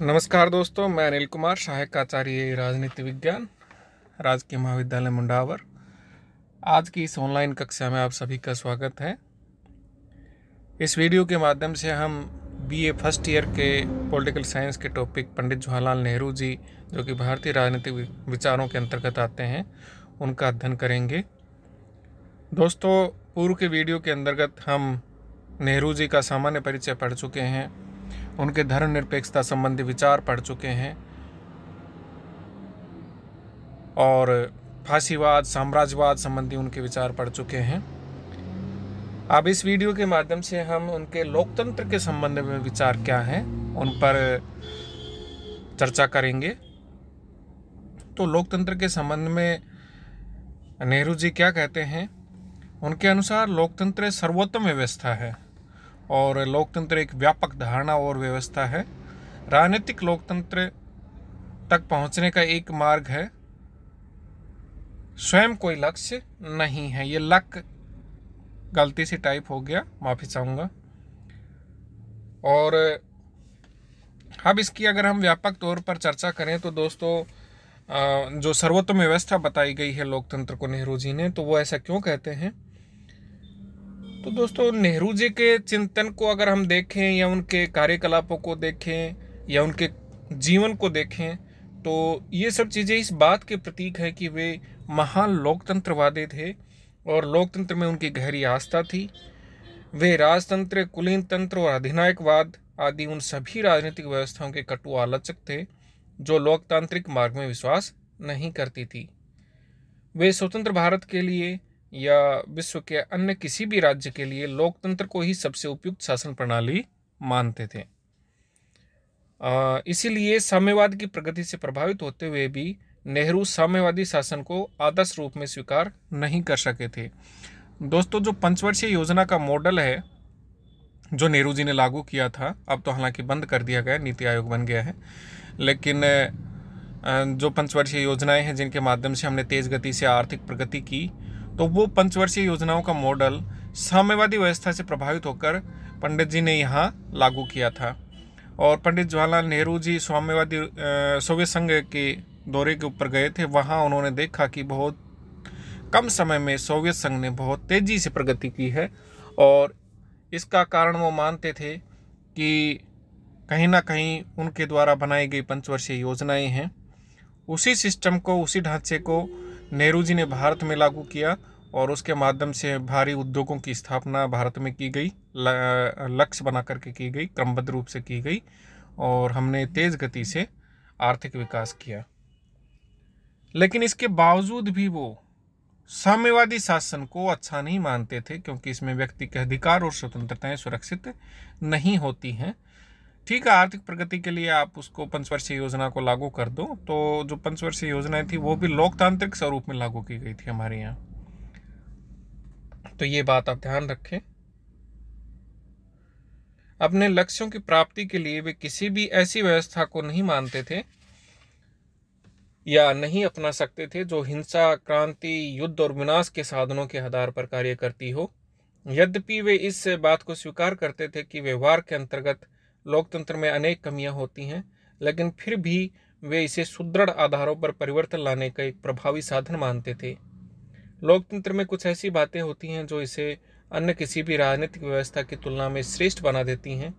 नमस्कार दोस्तों मैं अनिल कुमार सहायक आचार्य राजनीति विज्ञान राजकीय महाविद्यालय मुंडावर आज की इस ऑनलाइन कक्षा में आप सभी का स्वागत है इस वीडियो के माध्यम से हम बीए फर्स्ट ईयर के पॉलिटिकल साइंस के टॉपिक पंडित जवाहरलाल नेहरू जी जो कि भारतीय राजनीतिक विचारों के अंतर्गत आते हैं उनका अध्ययन करेंगे दोस्तों पूर्व के वीडियो के अंतर्गत हम नेहरू जी का सामान्य परिचय पढ़ चुके हैं उनके धर्मनिरपेक्षता संबंधी विचार पढ़ चुके हैं और फांसीवाद साम्राज्यवाद संबंधी उनके विचार पढ़ चुके हैं अब इस वीडियो के माध्यम से हम उनके लोकतंत्र के संबंध में विचार क्या हैं उन पर चर्चा करेंगे तो लोकतंत्र के संबंध में नेहरू जी क्या कहते हैं उनके अनुसार लोकतंत्र सर्वोत्तम व्यवस्था है और लोकतंत्र एक व्यापक धारणा और व्यवस्था है राजनीतिक लोकतंत्र तक पहुंचने का एक मार्ग है स्वयं कोई लक्ष्य नहीं है ये लक गलती से टाइप हो गया माफ़ी चाहूँगा और अब इसकी अगर हम व्यापक तौर पर चर्चा करें तो दोस्तों जो सर्वोत्तम व्यवस्था बताई गई है लोकतंत्र को नेहरू जी ने तो वो ऐसा क्यों कहते हैं तो दोस्तों नेहरू जी के चिंतन को अगर हम देखें या उनके कार्यकलापों को देखें या उनके जीवन को देखें तो ये सब चीज़ें इस बात के प्रतीक है कि वे महान लोकतंत्रवादी थे और लोकतंत्र में उनकी गहरी आस्था थी वे राजतंत्र कुलीन तंत्र और अधिनायकवाद आदि उन सभी राजनीतिक व्यवस्थाओं के कटु आलोचक थे जो लोकतांत्रिक मार्ग में विश्वास नहीं करती थी वे स्वतंत्र भारत के लिए या विश्व के अन्य किसी भी राज्य के लिए लोकतंत्र को ही सबसे उपयुक्त शासन प्रणाली मानते थे इसीलिए साम्यवाद की प्रगति से प्रभावित होते हुए भी नेहरू साम्यवादी शासन को आदर्श रूप में स्वीकार नहीं कर सके थे दोस्तों जो पंचवर्षीय योजना का मॉडल है जो नेहरू जी ने लागू किया था अब तो हालांकि बंद कर दिया गया नीति आयोग बन गया है लेकिन जो पंचवर्षीय योजनाएं हैं जिनके माध्यम से हमने तेज़ गति से आर्थिक प्रगति की तो वो पंचवर्षीय योजनाओं का मॉडल साम्यवादी व्यवस्था से प्रभावित होकर पंडित जी ने यहाँ लागू किया था और पंडित जवाहरलाल नेहरू जी साम्यवादी सोवियत संघ के दौरे के ऊपर गए थे वहाँ उन्होंने देखा कि बहुत कम समय में सोवियत संघ ने बहुत तेज़ी से प्रगति की है और इसका कारण वो मानते थे कि कहीं ना कहीं उनके द्वारा बनाई गई पंचवर्षीय योजनाएं हैं उसी सिस्टम को उसी ढांचे को नेहरू जी ने भारत में लागू किया और उसके माध्यम से भारी उद्योगों की स्थापना भारत में की गई लक्ष्य बना करके की गई क्रमबद्ध रूप से की गई और हमने तेज़ गति से आर्थिक विकास किया लेकिन इसके बावजूद भी वो साम्यवादी शासन को अच्छा नहीं मानते थे क्योंकि इसमें व्यक्ति के अधिकार और स्वतंत्रताएं सुरक्षित नहीं होती हैं ठीक है आर्थिक प्रगति के लिए आप उसको पंचवर्षीय योजना को लागू कर दो तो जो पंचवर्षीय योजनाएं थी वो भी लोकतांत्रिक स्वरूप में लागू की गई थी हमारे यहाँ तो ये बात आप ध्यान रखें अपने लक्ष्यों की प्राप्ति के लिए वे किसी भी ऐसी व्यवस्था को नहीं मानते थे या नहीं अपना सकते थे जो हिंसा क्रांति युद्ध और विनाश के साधनों के आधार पर कार्य करती हो यद्यपि वे इस बात को स्वीकार करते थे कि व्यवहार के अंतर्गत लोकतंत्र में अनेक कमियां होती हैं लेकिन फिर भी वे इसे सुदृढ़ आधारों पर परिवर्तन लाने का एक प्रभावी साधन मानते थे लोकतंत्र में कुछ ऐसी बातें होती हैं जो इसे अन्य किसी भी राजनीतिक व्यवस्था की तुलना में श्रेष्ठ बना देती हैं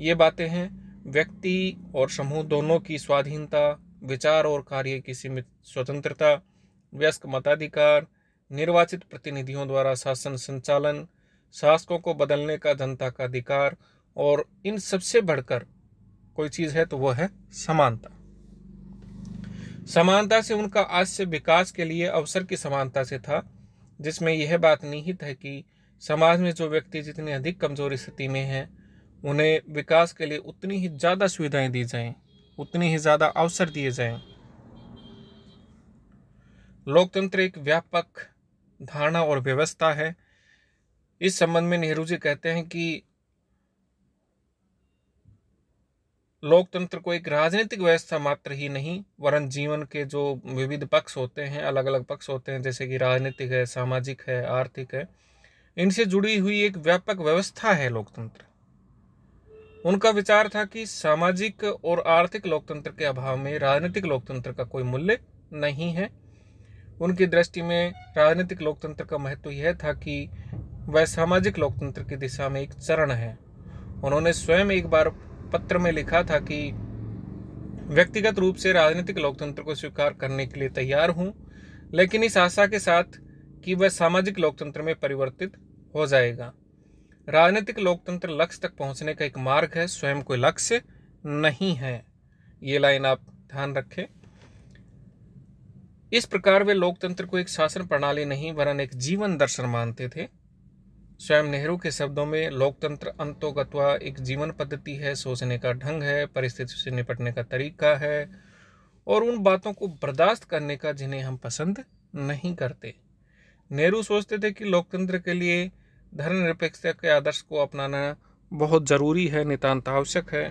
ये बातें हैं व्यक्ति और समूह दोनों की स्वाधीनता विचार और कार्य की सीमित स्वतंत्रता व्यस्क मताधिकार निर्वाचित प्रतिनिधियों द्वारा शासन संचालन शासकों को बदलने का जनता का अधिकार और इन सबसे बढ़कर कोई चीज़ है तो वह है समानता समानता से उनका आज से विकास के लिए अवसर की समानता से था जिसमें यह बात निहित है कि समाज में जो व्यक्ति जितनी अधिक कमजोर स्थिति में है उन्हें विकास के लिए उतनी ही ज़्यादा सुविधाएं दी जाएं, उतनी ही ज़्यादा अवसर दिए जाएं। लोकतंत्र एक व्यापक धारणा और व्यवस्था है इस संबंध में नेहरू जी कहते हैं कि लोकतंत्र को एक राजनीतिक व्यवस्था मात्र ही नहीं वरन जीवन के जो विविध पक्ष होते हैं अलग अलग पक्ष होते हैं जैसे कि राजनीतिक है सामाजिक है आर्थिक है इनसे जुड़ी हुई एक व्यापक व्यवस्था है लोकतंत्र उनका विचार था कि सामाजिक और आर्थिक लोकतंत्र के अभाव में राजनीतिक लोकतंत्र का कोई मूल्य नहीं है उनकी दृष्टि में राजनीतिक लोकतंत्र का महत्व यह था कि वह सामाजिक लोकतंत्र की दिशा में एक चरण है उन्होंने स्वयं एक बार पत्र में लिखा था कि व्यक्तिगत रूप से राजनीतिक लोकतंत्र को स्वीकार करने के लिए तैयार हूं लेकिन इस आशा के साथ कि वह सामाजिक लोकतंत्र में परिवर्तित हो जाएगा राजनीतिक लोकतंत्र लक्ष्य तक पहुंचने का एक मार्ग है स्वयं कोई लक्ष्य नहीं है ये लाइन आप ध्यान रखें इस प्रकार वे लोकतंत्र को एक शासन प्रणाली नहीं वरन एक जीवन दर्शन मानते थे स्वयं नेहरू के शब्दों में लोकतंत्र अंतोगत्वा एक जीवन पद्धति है सोचने का ढंग है परिस्थितियों से निपटने का तरीका है और उन बातों को बर्दाश्त करने का जिन्हें हम पसंद नहीं करते नेहरू सोचते थे कि लोकतंत्र के लिए धर्मनिरपेक्षता के आदर्श को अपनाना बहुत ज़रूरी है नितान्त आवश्यक है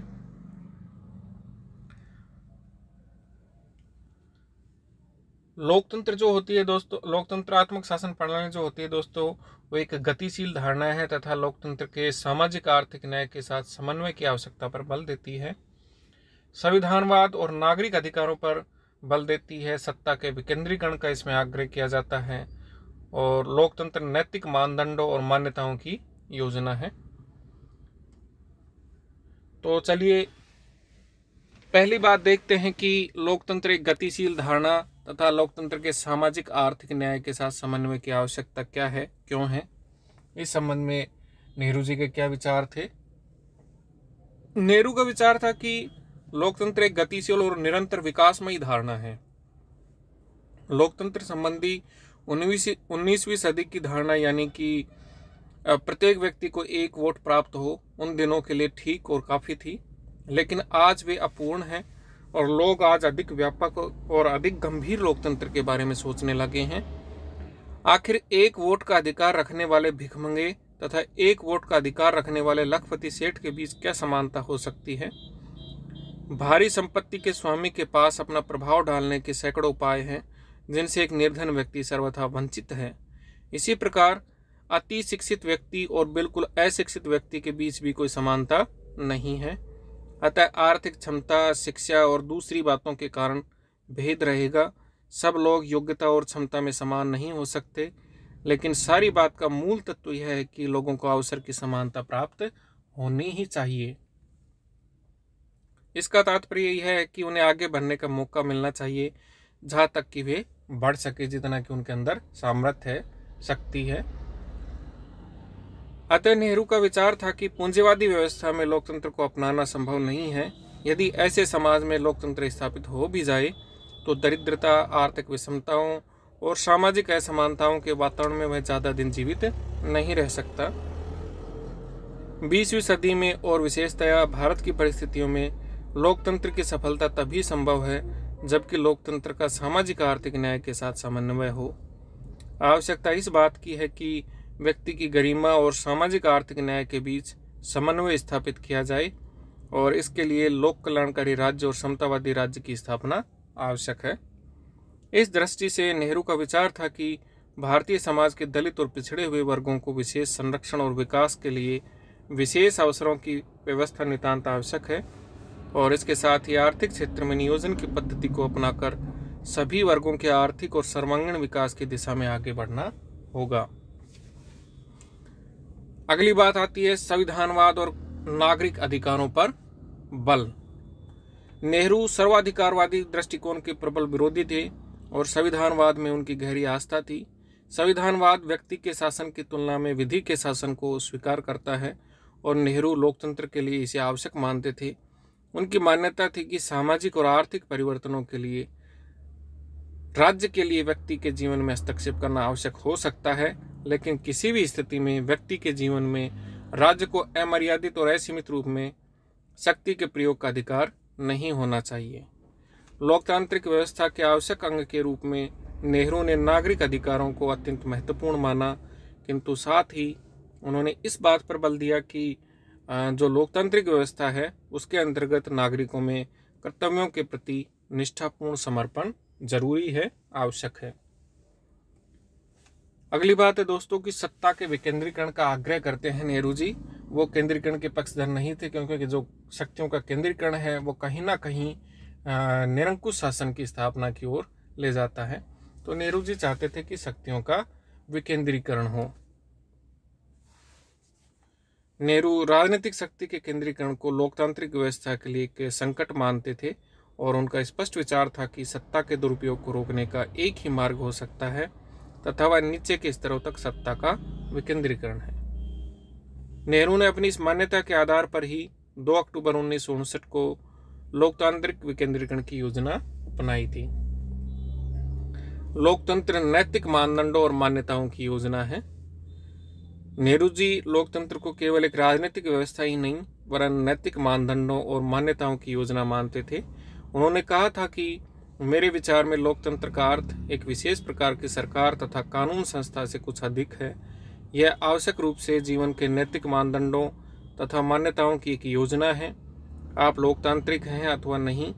लोकतंत्र जो होती है दोस्तों लोकतंत्रात्मक शासन प्रणाली जो होती है दोस्तों वो एक गतिशील धारणा है तथा लोकतंत्र के सामाजिक आर्थिक न्याय के साथ समन्वय की आवश्यकता पर बल देती है संविधानवाद और नागरिक अधिकारों पर बल देती है सत्ता के विकेंद्रीकरण का इसमें आग्रह किया जाता है और लोकतंत्र नैतिक मानदंडों और मान्यताओं की योजना है तो चलिए पहली बात देखते हैं कि लोकतंत्र एक गतिशील धारणा तथा लोकतंत्र के सामाजिक आर्थिक न्याय के साथ समन्वय की आवश्यकता क्या है क्यों है इस संबंध में नेहरू जी के क्या विचार थे नेहरू का विचार था कि लोकतंत्र एक गतिशील और निरंतर विकासमयी धारणा है लोकतंत्र संबंधी उन्नीसवीं सदी की धारणा यानी कि प्रत्येक व्यक्ति को एक वोट प्राप्त हो उन दिनों के लिए ठीक और काफ़ी थी लेकिन आज वे अपूर्ण हैं और लोग आज अधिक व्यापक और अधिक गंभीर लोकतंत्र के बारे में सोचने लगे हैं आखिर एक वोट का अधिकार रखने वाले भिखमंगे तथा एक वोट का अधिकार रखने वाले लखपति सेठ के बीच क्या समानता हो सकती है भारी संपत्ति के स्वामी के पास अपना प्रभाव डालने के सैकड़ों उपाय हैं जिनसे एक निर्धन व्यक्ति सर्वथा वंचित है इसी प्रकार अति शिक्षित व्यक्ति और बिल्कुल अशिक्षित व्यक्ति के बीच भी कोई समानता नहीं है अतः आर्थिक क्षमता शिक्षा और दूसरी बातों के कारण भेद रहेगा सब लोग योग्यता और क्षमता में समान नहीं हो सकते लेकिन सारी बात का मूल तत्व यह है कि लोगों को अवसर की समानता प्राप्त होनी ही चाहिए इसका तात्पर्य यह है कि उन्हें आगे बढ़ने का मौका मिलना चाहिए जहाँ तक कि वे बढ़ सके जितना कि उनके अंदर सामर्थ्य है शक्ति है अतः नेहरू का विचार था कि पूंजीवादी व्यवस्था में लोकतंत्र को अपनाना संभव नहीं है यदि ऐसे समाज में लोकतंत्र स्थापित हो भी जाए तो दरिद्रता आर्थिक विषमताओं और सामाजिक असमानताओं के वातावरण में वह ज़्यादा दिन जीवित नहीं रह सकता बीसवीं सदी में और विशेषतया भारत की परिस्थितियों में लोकतंत्र की सफलता तभी संभव है जबकि लोकतंत्र का सामाजिक आर्थिक न्याय के साथ समन्वय हो आवश्यकता इस बात की है कि व्यक्ति की गरिमा और सामाजिक आर्थिक न्याय के बीच समन्वय स्थापित किया जाए और इसके लिए लोक कल्याणकारी राज्य और समतावादी राज्य की स्थापना आवश्यक है इस दृष्टि से नेहरू का विचार था कि भारतीय समाज के दलित और पिछड़े हुए वर्गों को विशेष संरक्षण और विकास के लिए विशेष अवसरों की व्यवस्था नितान्त आवश्यक है और इसके साथ ही आर्थिक क्षेत्र में नियोजन की पद्धति को अपनाकर सभी वर्गों के आर्थिक और सर्वांगीण विकास की दिशा में आगे बढ़ना होगा अगली बात आती है संविधानवाद और नागरिक अधिकारों पर बल नेहरू सर्वाधिकारवादी दृष्टिकोण के प्रबल विरोधी थे और संविधानवाद में उनकी गहरी आस्था थी संविधानवाद व्यक्ति के शासन की तुलना में विधि के शासन को स्वीकार करता है और नेहरू लोकतंत्र के लिए इसे आवश्यक मानते थे उनकी मान्यता थी कि सामाजिक और आर्थिक परिवर्तनों के लिए राज्य के लिए व्यक्ति के जीवन में हस्तक्षेप करना आवश्यक हो सकता है लेकिन किसी भी स्थिति में व्यक्ति के जीवन में राज्य को अमर्यादित और असीमित रूप में शक्ति के प्रयोग का अधिकार नहीं होना चाहिए लोकतांत्रिक व्यवस्था के आवश्यक अंग के रूप में नेहरू ने नागरिक अधिकारों को अत्यंत महत्वपूर्ण माना किंतु साथ ही उन्होंने इस बात पर बल दिया कि जो लोकतांत्रिक व्यवस्था है उसके अंतर्गत नागरिकों में कर्तव्यों के प्रति निष्ठापूर्ण समर्पण जरूरी है आवश्यक है अगली बात है दोस्तों कि सत्ता के विकेंद्रीकरण का आग्रह करते हैं नेहरू जी वो केंद्रीकरण के पक्षधर नहीं थे क्योंकि जो शक्तियों का केंद्रीकरण है वो कहीं ना कहीं निरंकुश शासन की स्थापना की ओर ले जाता है तो नेहरू जी चाहते थे कि शक्तियों का विकेंद्रीकरण हो नेहरू राजनीतिक शक्ति के केंद्रीकरण को लोकतांत्रिक व्यवस्था के लिए एक संकट मानते थे और उनका स्पष्ट विचार था कि सत्ता के दुरुपयोग को रोकने का एक ही मार्ग हो सकता है तथा वह नीचे के स्तरों तक सत्ता का विकेंद्रीकरण है नेहरू ने अपनी इस मान्यता के आधार पर ही 2 अक्टूबर उन्नीस को लोकतांत्रिक विकेंद्रीकरण की योजना अपनाई थी लोकतंत्र नैतिक मानदंडों और मान्यताओं की योजना है नेहरू जी लोकतंत्र को केवल एक राजनीतिक व्यवस्था ही नहीं वरन नैतिक मानदंडों और मान्यताओं की योजना मानते थे उन्होंने कहा था कि मेरे विचार में लोकतंत्र का अर्थ एक विशेष प्रकार की सरकार तथा कानून संस्था से कुछ अधिक है यह आवश्यक रूप से जीवन के नैतिक मानदंडों तथा मान्यताओं की एक योजना है आप लोकतांत्रिक हैं अथवा नहीं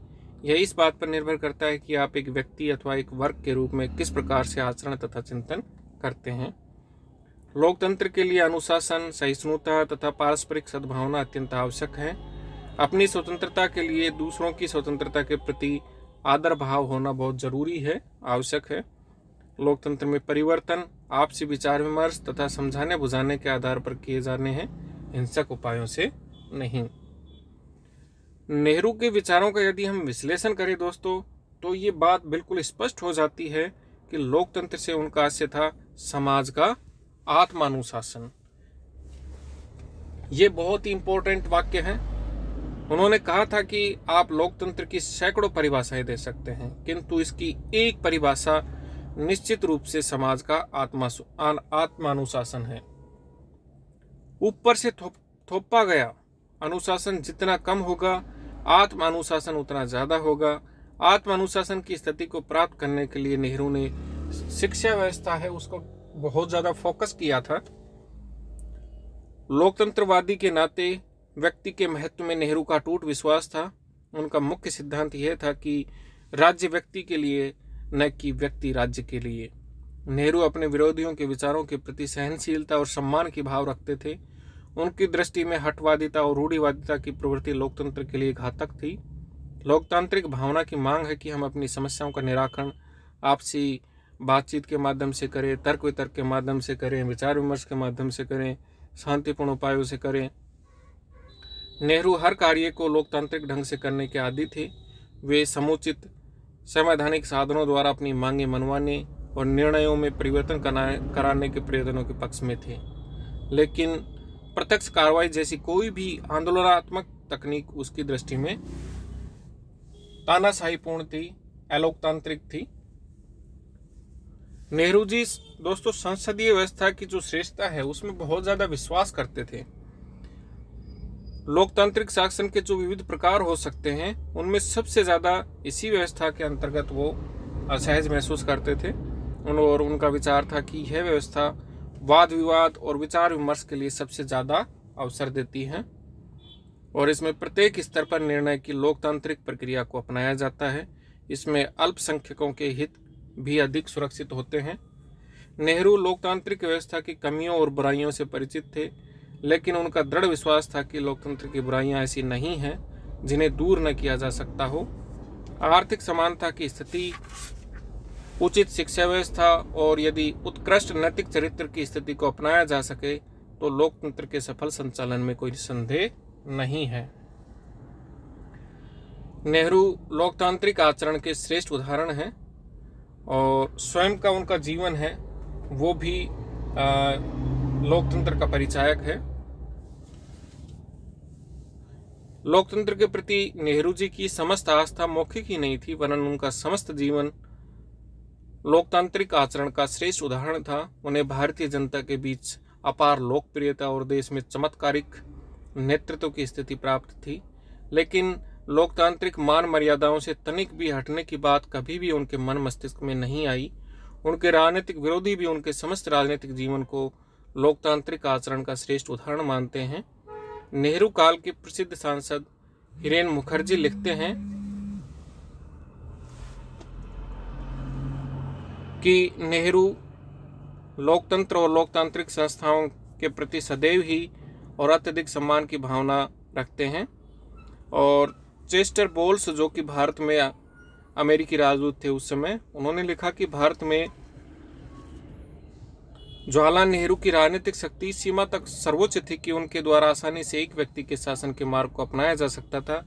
यह इस बात पर निर्भर करता है कि आप एक व्यक्ति अथवा एक वर्ग के रूप में किस प्रकार से आचरण तथा चिंतन करते हैं लोकतंत्र के लिए अनुशासन सहिष्णुता तथा पारस्परिक सद्भावना अत्यंत आवश्यक है अपनी स्वतंत्रता के लिए दूसरों की स्वतंत्रता के प्रति आदर भाव होना बहुत जरूरी है आवश्यक है लोकतंत्र में परिवर्तन आपसी विचार विमर्श तथा समझाने बुझाने के आधार पर किए जाने हैं हिंसक उपायों से नहीं नेहरू के विचारों का यदि हम विश्लेषण करें दोस्तों तो ये बात बिल्कुल स्पष्ट हो जाती है कि लोकतंत्र से उनका आशय था समाज का आत्मानुशासन ये बहुत ही इंपॉर्टेंट वाक्य है उन्होंने कहा था कि आप लोकतंत्र की सैकड़ों परिभाषाएं दे सकते हैं किंतु इसकी एक परिभाषा निश्चित रूप से समाज का आत्मा आत्मानुशासन है ऊपर से थोपा गया अनुशासन जितना कम होगा आत्मानुशासन उतना ज़्यादा होगा आत्म अनुशासन की स्थिति को प्राप्त करने के लिए नेहरू ने शिक्षा व्यवस्था है उसको बहुत ज़्यादा फोकस किया था लोकतंत्रवादी के नाते व्यक्ति के महत्व में नेहरू का टूट विश्वास था उनका मुख्य सिद्धांत यह था कि राज्य व्यक्ति के लिए न कि व्यक्ति राज्य के लिए नेहरू अपने विरोधियों के विचारों के प्रति सहनशीलता और सम्मान की भाव रखते थे उनकी दृष्टि में हटवादिता और रूढ़िवादिता की प्रवृत्ति लोकतंत्र के लिए घातक थी लोकतांत्रिक भावना की मांग है कि हम अपनी समस्याओं का निराकरण आपसी बातचीत के माध्यम से करें तर्क वितर्क के माध्यम से करें विचार विमर्श के माध्यम से करें शांतिपूर्ण उपायों से करें नेहरू हर कार्य को लोकतांत्रिक ढंग से करने के आदि थे वे समुचित संवैधानिक साधनों द्वारा अपनी मांगें मनवाने और निर्णयों में परिवर्तन कराने के प्रयत्नों के पक्ष में थे लेकिन प्रत्यक्ष कार्रवाई जैसी कोई भी आंदोलनात्मक तकनीक उसकी दृष्टि में पूर्ण थी अलोकतांत्रिक थी नेहरू जी दोस्तों संसदीय व्यवस्था की जो श्रेष्ठता है उसमें बहुत ज़्यादा विश्वास करते थे लोकतांत्रिक शासन के जो विविध प्रकार हो सकते हैं उनमें सबसे ज़्यादा इसी व्यवस्था के अंतर्गत वो असहज महसूस करते थे उन और उनका विचार था कि यह व्यवस्था वाद विवाद और विचार विमर्श के लिए सबसे ज़्यादा अवसर देती है और इसमें प्रत्येक स्तर पर निर्णय की लोकतांत्रिक प्रक्रिया को अपनाया जाता है इसमें अल्पसंख्यकों के हित भी अधिक सुरक्षित होते हैं नेहरू लोकतांत्रिक व्यवस्था की कमियों और बुराइयों से परिचित थे लेकिन उनका दृढ़ विश्वास था कि लोकतंत्र की बुराइयां ऐसी नहीं हैं जिन्हें दूर न किया जा सकता हो आर्थिक समानता की स्थिति उचित शिक्षा व्यवस्था और यदि उत्कृष्ट नैतिक चरित्र की स्थिति को अपनाया जा सके तो लोकतंत्र के सफल संचालन में कोई संदेह नहीं है नेहरू लोकतांत्रिक आचरण के श्रेष्ठ उदाहरण हैं और स्वयं का उनका जीवन है वो भी लोकतंत्र का परिचायक है लोकतंत्र के प्रति नेहरू जी की समस्त आस्था मौखिक ही नहीं थी वरन उनका समस्त जीवन लोकतांत्रिक आचरण का श्रेष्ठ उदाहरण था उन्हें भारतीय जनता के बीच अपार लोकप्रियता और देश में चमत्कारिक नेतृत्व की स्थिति प्राप्त थी लेकिन लोकतांत्रिक मान मर्यादाओं से तनिक भी हटने की बात कभी भी उनके मन मस्तिष्क में नहीं आई उनके राजनीतिक विरोधी भी उनके समस्त राजनीतिक जीवन को लोकतांत्रिक आचरण का श्रेष्ठ उदाहरण मानते हैं नेहरू काल के प्रसिद्ध सांसद हिरेन मुखर्जी लिखते हैं कि नेहरू लोकतंत्र और लोकतांत्रिक संस्थाओं के प्रति सदैव ही और अत्यधिक सम्मान की भावना रखते हैं और चेस्टर बोल्स जो कि भारत में अमेरिकी राजदूत थे उस समय उन्होंने लिखा कि भारत में जवाहरलाल नेहरू की राजनीतिक शक्ति सीमा तक सर्वोच्च थी कि उनके द्वारा आसानी से एक व्यक्ति के शासन के मार्ग को अपनाया जा सकता था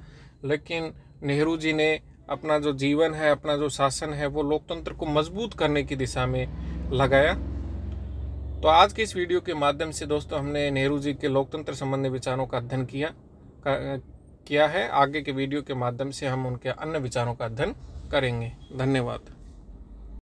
लेकिन नेहरू जी ने अपना जो जीवन है अपना जो शासन है वो लोकतंत्र को मजबूत करने की दिशा में लगाया तो आज के इस वीडियो के माध्यम से दोस्तों हमने नेहरू जी के लोकतंत्र संबंधी विचारों का अध्ययन किया कर, किया है आगे के वीडियो के माध्यम से हम उनके अन्य विचारों का अध्ययन करेंगे धन्यवाद